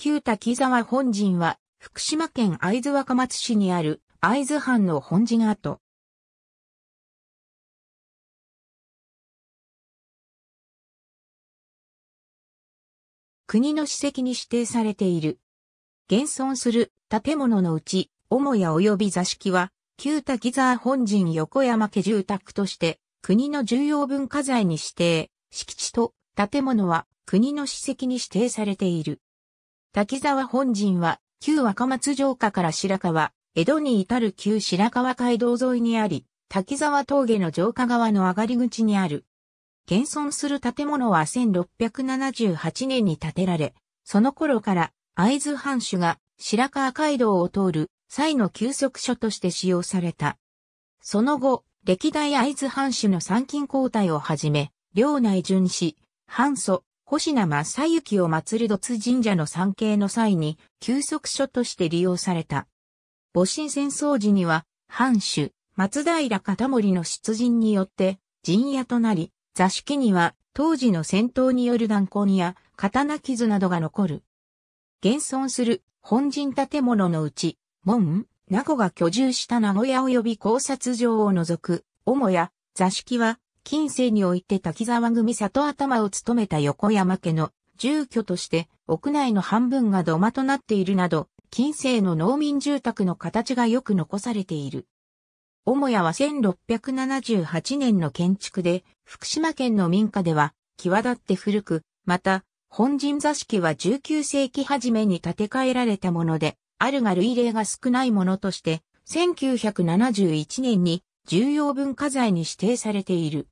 旧滝沢本陣は、福島県会津若松市にある会津藩の本陣跡。国の史跡に指定されている。現存する建物のうち、母屋及び座敷は、旧滝沢本陣横山家住宅として、国の重要文化財に指定、敷地と建物は国の史跡に指定されている。滝沢本陣は、旧若松城下から白川、江戸に至る旧白川街道沿いにあり、滝沢峠の城下側の上がり口にある。現存する建物は1678年に建てられ、その頃から会津藩主が白川街道を通る際の休息所として使用された。その後、歴代会津藩主の参勤交代をはじめ、領内巡視、藩祖、星名正幸を祀る土神社の参詣の際に休息所として利用された。戊辰戦争時には、藩主、松平片森の出陣によって、陣屋となり、座敷には当時の戦闘による弾痕や刀傷などが残る。現存する本陣建物のうち、門、名護が居住した名古屋及び考察場を除く、母屋、座敷は近世において滝沢組里頭を務めた横山家の住居として屋内の半分が土間となっているなど、近世の農民住宅の形がよく残されている。母屋は1678年の建築で、福島県の民家では、際立って古く、また、本陣座敷は19世紀初めに建て替えられたもので、あるが類例が少ないものとして、1971年に重要文化財に指定されている。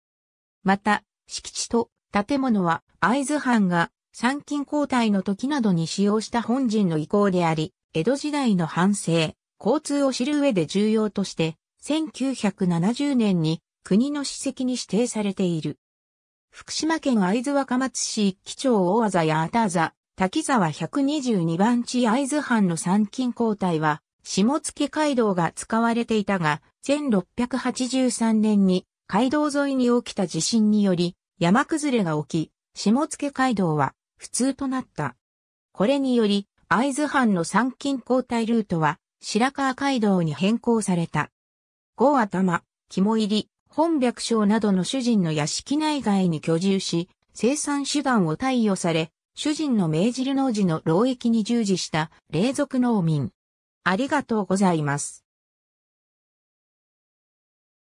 また、敷地と建物は藍津藩が参勤交代の時などに使用した本陣の意向であり、江戸時代の反省、交通を知る上で重要として、1970年に国の史跡に指定されている。福島県会津若松市一基町大技やあたざ、滝沢122番地会津藩の参勤交代は、下付街道が使われていたが、1683年に街道沿いに起きた地震により、山崩れが起き、下野街道は不通となった。これにより、会津藩の参勤交代ルートは白川街道に変更された。五頭、肝入り、本白章などの主人の屋敷内外に居住し、生産手段を貸与され、主人の明治農事の労役に従事した霊族農民。ありがとうございます。